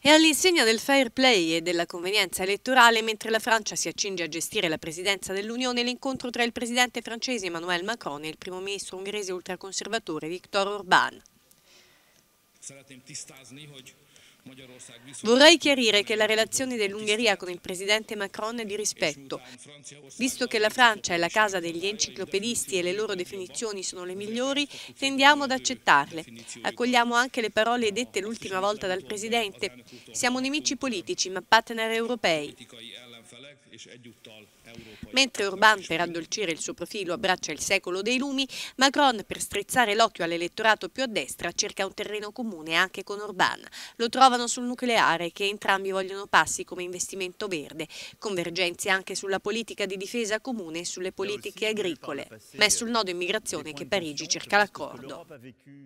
E all'insegna del fair play e della convenienza elettorale, mentre la Francia si accinge a gestire la presidenza dell'Unione, l'incontro tra il presidente francese Emmanuel Macron e il primo ministro ungherese ultraconservatore Viktor Orbán. Vorrei chiarire che la relazione dell'Ungheria con il presidente Macron è di rispetto. Visto che la Francia è la casa degli enciclopedisti e le loro definizioni sono le migliori, tendiamo ad accettarle. Accogliamo anche le parole dette l'ultima volta dal presidente. Siamo nemici politici, ma partner europei. Mentre Orbán per addolcire il suo profilo abbraccia il secolo dei lumi, Macron per strizzare l'occhio all'elettorato più a destra cerca un terreno comune anche con Orbán. Lo trovano sul nucleare che entrambi vogliono passi come investimento verde, convergenze anche sulla politica di difesa comune e sulle politiche agricole, ma è sul nodo immigrazione che Parigi cerca l'accordo.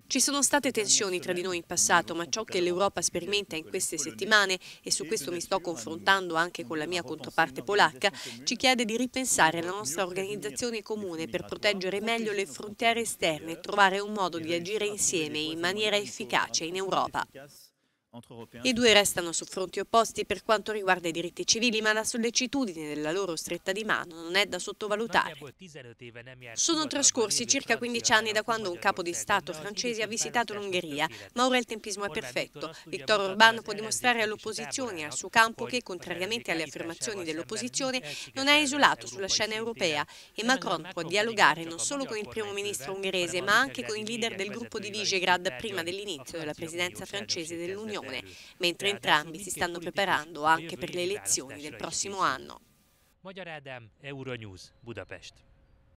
Ci sono state tensioni tra di noi in passato, ma ciò che l'Europa sperimenta in queste settimane, e su questo mi sto confrontando anche con la mia controparte polacca, polacca ci chiede di ripensare la nostra organizzazione comune per proteggere meglio le frontiere esterne e trovare un modo di agire insieme in maniera efficace in Europa. I due restano su fronti opposti per quanto riguarda i diritti civili, ma la sollecitudine della loro stretta di mano non è da sottovalutare. Sono trascorsi circa 15 anni da quando un capo di Stato francese ha visitato l'Ungheria, ma ora il tempismo è perfetto. Viktor Orbán può dimostrare all'opposizione e al suo campo che, contrariamente alle affermazioni dell'opposizione, non è isolato sulla scena europea e Macron può dialogare non solo con il primo ministro ungherese, ma anche con i leader del gruppo di Visegrad prima dell'inizio della presidenza francese dell'Unione. Nazione, mentre entrambi si stanno preparando anche per le elezioni del prossimo anno. Magyar Ádám, Euronews, Budapest.